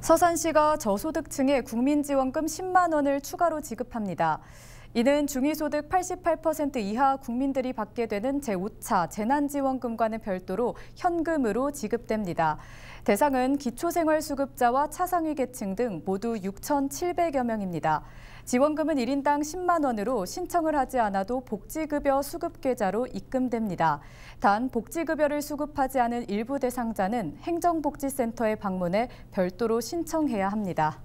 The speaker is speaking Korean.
서산시가 저소득층에 국민지원금 10만 원을 추가로 지급합니다. 이는 중위소득 88% 이하 국민들이 받게 되는 제5차 재난지원금과는 별도로 현금으로 지급됩니다. 대상은 기초생활수급자와 차상위 계층 등 모두 6,700여 명입니다. 지원금은 1인당 10만 원으로 신청을 하지 않아도 복지급여 수급계좌로 입금됩니다. 단 복지급여를 수급하지 않은 일부 대상자는 행정복지센터에 방문해 별도로 신청해야 합니다.